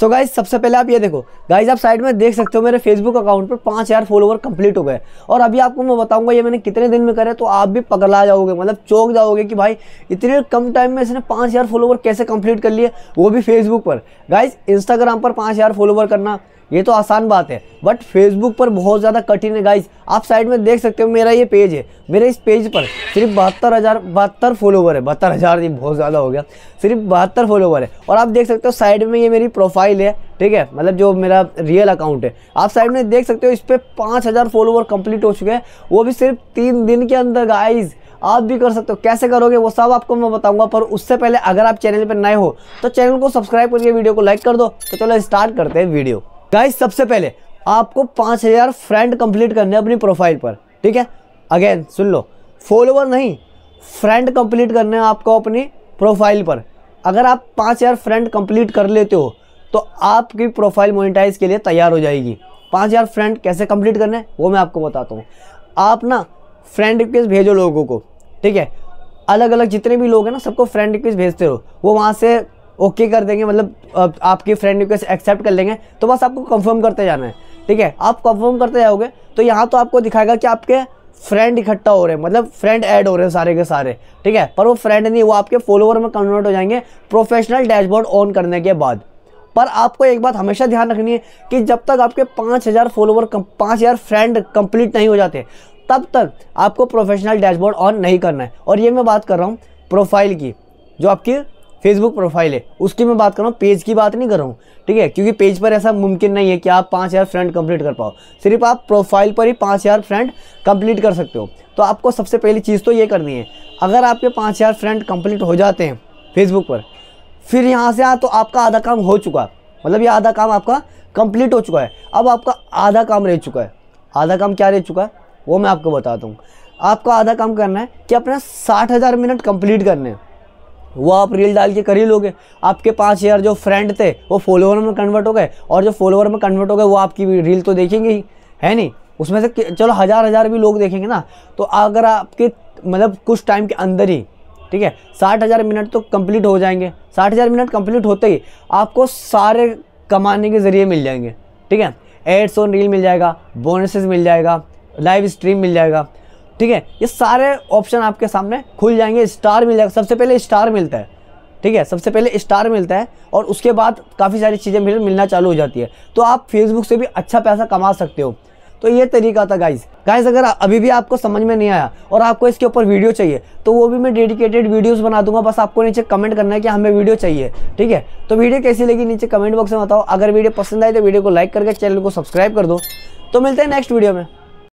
so guys सबसे पहले आप ये देखो गाइज आप साइड में देख सकते हो मेरे फेसबुक अकाउंट पर पाँच हज़ार फॉलोवर कंप्लीट हो गए और अभी आपको मैं बताऊंगा ये मैंने कितने दिन में करे तो आप भी पकड़ा जाओगे मतलब चौक जाओगे कि भाई इतने कम टाइम में इसने पाँच हज़ार फॉलोवर कैसे कंप्लीट कर लिए वो भी फेसबुक पर गाइज इंस्टाग्राम पर पाँच हज़ार फॉलोवर करना ये तो आसान बात है बट फेसबुक पर बहुत ज़्यादा कठिन है गाइज आप साइड में देख सकते हो मेरा ये पेज है मेरे इस पेज पर सिर्फ बहत्तर हज़ार बहत्तर फॉलोवर है बहत्तर हज़ार ये बहुत ज़्यादा हो गया सिर्फ बहत्तर फॉलोवर है और आप देख सकते हो साइड में ये मेरी प्रोफाइल है ठीक है मतलब जो मेरा रियल अकाउंट है आप साइड में देख सकते हो इस पर पाँच हज़ार फॉलोवर कंप्लीट हो चुके हैं वो भी सिर्फ तीन दिन के अंदर गाइज़ आप भी कर सकते हो कैसे करोगे वो सब आपको मैं बताऊंगा पर उससे पहले अगर आप चैनल पर नए हो तो चैनल को सब्सक्राइब करके वीडियो को लाइक कर दो तो चलो स्टार्ट करते हैं वीडियो गाइज सबसे पहले आपको पाँच हज़ार फ्रेंड कंप्लीट करने अपनी प्रोफाइल पर ठीक है अगेन सुन लो फॉलोवर नहीं फ्रेंड कंप्लीट करने हैं आपको अपनी प्रोफाइल पर अगर आप पाँच हज़ार फ्रेंड कंप्लीट कर लेते हो तो आपकी प्रोफाइल मोनिटाइज के लिए तैयार हो जाएगी पाँच हज़ार फ्रेंड कैसे कंप्लीट करने हैं वो मैं आपको बताता हूँ आप ना फ्रेंड रिक्वेस्ट भेजो लोगों को ठीक है अलग अलग जितने भी लोग हैं ना सबको फ्रेंड रिक्वेस्ट भेजते रहो वो वहाँ से ओके कर देंगे मतलब आपकी फ्रेंड रिक्वेस्ट एक्सेप्ट कर लेंगे तो बस आपको कंफर्म करते जाना है ठीक है आप कंफर्म करते जाओगे तो यहाँ तो आपको दिखाएगा कि आपके फ्रेंड इकट्ठा हो रहे हैं मतलब फ्रेंड ऐड हो रहे हैं सारे के सारे ठीक है पर वो फ्रेंड नहीं वो आपके फॉलोवर में कन्वर्ट हो जाएंगे प्रोफेशनल डैशबोर्ड ऑन करने के बाद पर आपको एक बात हमेशा ध्यान रखनी है कि जब तक आपके पाँच हज़ार फॉलोवर पाँच हज़ार फ्रेंड कंप्लीट नहीं हो जाते तब तक आपको प्रोफेशनल डैशबोर्ड ऑन नहीं करना है और ये मैं बात कर रहा हूँ प्रोफाइल की जो आपकी फेसबुक प्रोफाइल है उसकी मैं बात कर रहा हूँ पेज की बात नहीं कर रहा हूँ ठीक है क्योंकि पेज पर ऐसा मुमकिन नहीं है कि आप पाँच हज़ार फ्रेंड कंप्लीट कर पाओ सिर्फ आप प्रोफाइल पर ही पाँच हज़ार फ्रेंड कंप्लीट कर सकते हो तो आपको सबसे पहली चीज़ तो ये करनी है अगर आपके पाँच हज़ार फ्रेंड कंप्लीट हो जाते हैं फेसबुक पर फिर यहाँ से आ तो आपका आधा काम हो चुका मतलब ये आधा काम आपका कंप्लीट हो चुका है अब आपका आधा काम रह चुका है आधा काम क्या रह चुका है वो मैं आपको बताता हूँ आपको आधा काम करना है कि अपना साठ हज़ार मिनट कंप्लीट करने हैं वो आप रील डाल के कर ही लोगे आपके पाँच हज़ार जो फ्रेंड थे वो फॉलोवर में कन्वर्ट हो गए और जो फॉलोवर में कन्वर्ट हो गए वो आपकी रील तो देखेंगे ही है नहीं उसमें से चलो हज़ार हज़ार भी लोग देखेंगे ना तो अगर आपके मतलब कुछ टाइम के अंदर ही ठीक है साठ हज़ार मिनट तो कंप्लीट हो जाएंगे साठ हज़ार मिनट कंप्लीट होते ही आपको सारे कमाने के ज़रिए मिल जाएंगे ठीक है एड्स ऑन रील मिल जाएगा बोनसेस मिल जाएगा लाइव स्ट्रीम मिल जाएगा ठीक है ये सारे ऑप्शन आपके सामने खुल जाएंगे स्टार मिल जाएगा सबसे पहले स्टार मिलता है ठीक है सबसे पहले स्टार मिलता है और उसके बाद काफ़ी सारी चीज़ें मिल मिलना चालू हो जाती है तो आप फेसबुक से भी अच्छा पैसा कमा सकते हो तो ये तरीका था गाइज गाइज अगर अभी भी आपको समझ में नहीं आया और आपको इसके ऊपर वीडियो चाहिए तो वो भी मैं डेडिकेटेड वीडियोस बना दूंगा बस आपको नीचे कमेंट करना है कि हमें वीडियो चाहिए ठीक है तो वीडियो कैसी लगी नीचे कमेंट बॉक्स में बताओ अगर वीडियो पसंद आए तो वीडियो को लाइक करके चैनल को सब्सक्राइब कर दो तो मिलते हैं नेक्स्ट वीडियो में